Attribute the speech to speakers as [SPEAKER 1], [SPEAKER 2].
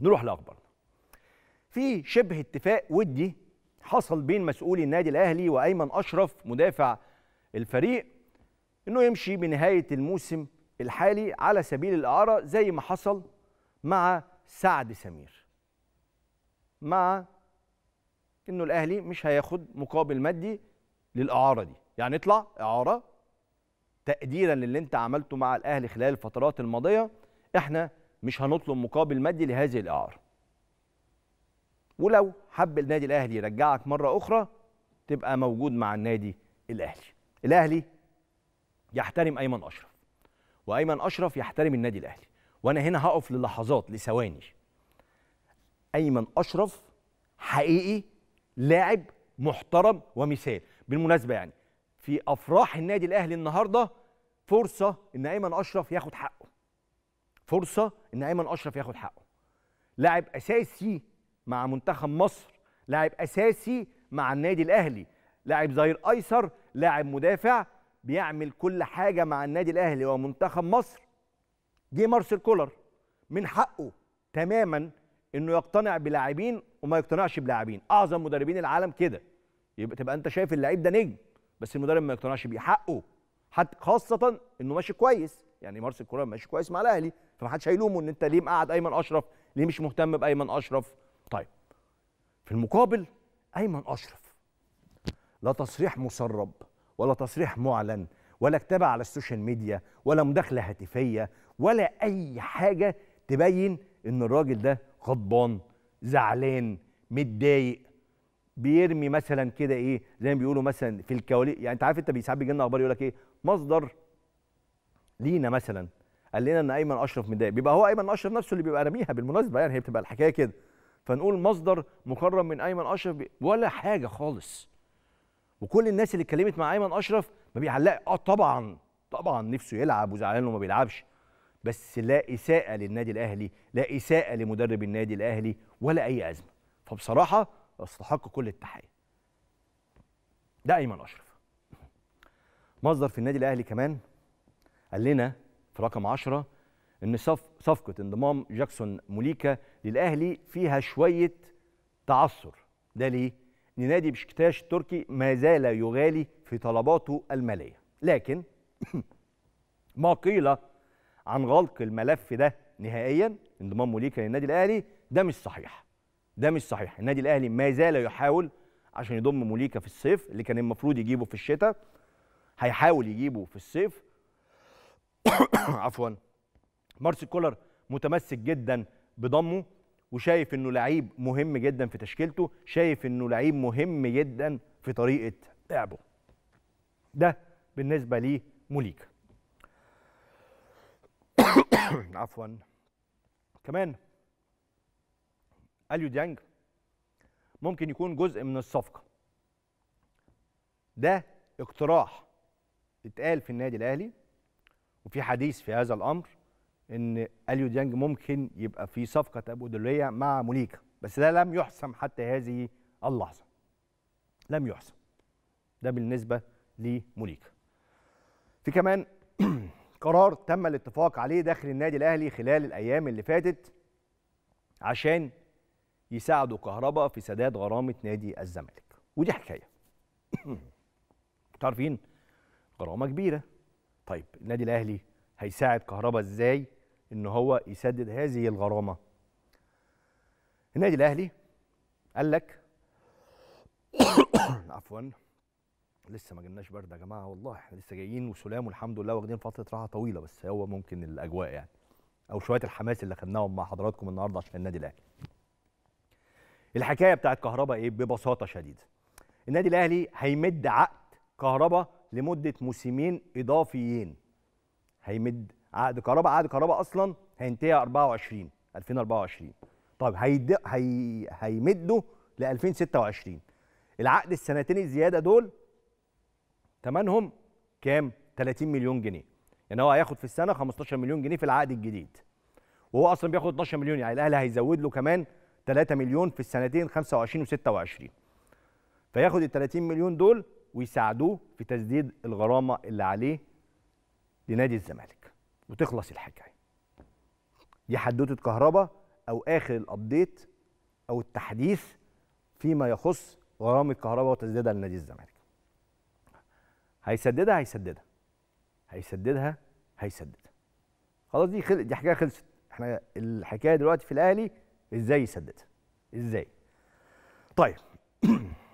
[SPEAKER 1] نروح لاخبارنا في شبه اتفاق ودي حصل بين مسؤولي النادي الاهلي وايمن اشرف مدافع الفريق انه يمشي بنهايه الموسم الحالي على سبيل الاعاره زي ما حصل مع سعد سمير مع انه الاهلي مش هياخد مقابل مادي للاعاره دي يعني اطلع اعاره تقديرا للي انت عملته مع الاهلي خلال الفترات الماضيه احنا مش هنطلب مقابل مادي لهذه الاعاره ولو حب النادي الاهلي يرجعك مره اخرى تبقى موجود مع النادي الاهلي الاهلي يحترم ايمن اشرف وايمن اشرف يحترم النادي الاهلي وانا هنا هقف للحظات لثواني ايمن اشرف حقيقي لاعب محترم ومثال بالمناسبه يعني في افراح النادي الاهلي النهارده فرصه ان ايمن اشرف ياخد حقه فرصه ان ايمن اشرف ياخد حقه لاعب اساسي مع منتخب مصر لاعب اساسي مع النادي الاهلي لاعب ظهير ايسر لاعب مدافع بيعمل كل حاجه مع النادي الاهلي ومنتخب مصر جه مارسيل كولر من حقه تماما انه يقتنع بلاعبين وما يقتنعش بلاعبين اعظم مدربين العالم كده يبقى تبقى انت شايف اللعيب ده نجم بس المدرب ما يقتنعش بيه حقه حتى خاصه انه ماشي كويس يعني مارس الكوره ماشي كويس مع الاهلي فمحدش هيلومه ان انت ليه مقعد ايمن اشرف ليه مش مهتم بايمن اشرف طيب في المقابل ايمن اشرف لا تصريح مسرب ولا تصريح معلن ولا كتابه على السوشيال ميديا ولا مداخله هاتفيه ولا اي حاجه تبين ان الراجل ده غضبان زعلان متضايق بيرمي مثلا كده ايه زي ما بيقولوا مثلا في الكواليس يعني انت عارف انت ساعات بيجي لنا اخبار يقول لك ايه مصدر لينا مثلا قال لنا ان ايمن اشرف متضايق بيبقى هو ايمن اشرف نفسه اللي بيبقى راميها بالمناسبه يعني هي بتبقى الحكايه كده فنقول مصدر مكرم من ايمن اشرف ولا حاجه خالص وكل الناس اللي اتكلمت مع ايمن اشرف ما بيعلق اه طبعا طبعا نفسه يلعب وزعلان وما بيلعبش بس لا اساءه للنادي الاهلي لا اساءه لمدرب النادي الاهلي ولا اي ازمه فبصراحه استحق كل التحيه ده ايمن اشرف مصدر في النادي الاهلي كمان قال لنا في رقم 10 ان صفقه انضمام جاكسون موليكا للاهلي فيها شويه تعثر ده ليه ان نادي بشكتاش التركي ما زال يغالي في طلباته الماليه لكن ما قيل عن غلق الملف ده نهائيا انضمام موليكا للنادي الاهلي ده مش صحيح ده مش صحيح النادي الاهلي ما زال يحاول عشان يضم موليكا في الصيف اللي كان المفروض يجيبه في الشتاء هيحاول يجيبه في الصيف عفوا مارسيل كولر متمسك جدا بضمه وشايف انه لعيب مهم جدا في تشكيلته شايف انه لعيب مهم جدا في طريقه لعبه ده بالنسبه لي موليكا عفوا كمان اليو ديانج ممكن يكون جزء من الصفقه ده اقتراح اتقال في النادي الاهلي وفي حديث في هذا الامر ان اليو ديانج ممكن يبقى في صفقه تبادليه مع موليكا بس ده لم يحسم حتى هذه اللحظه لم يحسم ده بالنسبه لموليكا في كمان قرار تم الاتفاق عليه داخل النادي الاهلي خلال الايام اللي فاتت عشان يساعدوا كهربا في سداد غرامه نادي الزمالك ودي حكايه عارفين غرامه كبيره طيب النادي الاهلي هيساعد كهربا ازاي ان هو يسدد هذه الغرامه النادي الاهلي قال لك عفوا لسه ما جبناش برد يا جماعه والله احنا لسه جايين وسلام والحمد لله واخدين فتره راحه طويله بس هو ممكن الاجواء يعني او شويه الحماس اللي خدناهم مع حضراتكم النهارده عشان النادي الاهلي الحكايه بتاعت كهربا ايه ببساطه شديده النادي الاهلي هيمد عقد كهربا لمده موسمين اضافيين هيمد عقد كهرباء عقد كهرباء اصلا هينتهي 24 2024 طيب هيد... هي... هيمده ل 2026 العقد السنتين الزياده دول ثمنهم كام 30 مليون جنيه يعني هو هياخد في السنه 15 مليون جنيه في العقد الجديد وهو اصلا بياخد 12 مليون يعني الاهلي هيزود له كمان 3 مليون في السنتين 25 و26 فياخد ال 30 مليون دول ويساعدوه في تسديد الغرامه اللي عليه لنادي الزمالك وتخلص الحكايه دي حدوته كهرباء او اخر الابديت او التحديث فيما يخص غرامه كهرباء وتسديدها لنادي الزمالك هيسددها هيسددها هيسددها هيسددها خلاص دي خل... دي حكايه خلصت احنا الحكايه دلوقتي في الاهلي ازاي يسددها ازاي طيب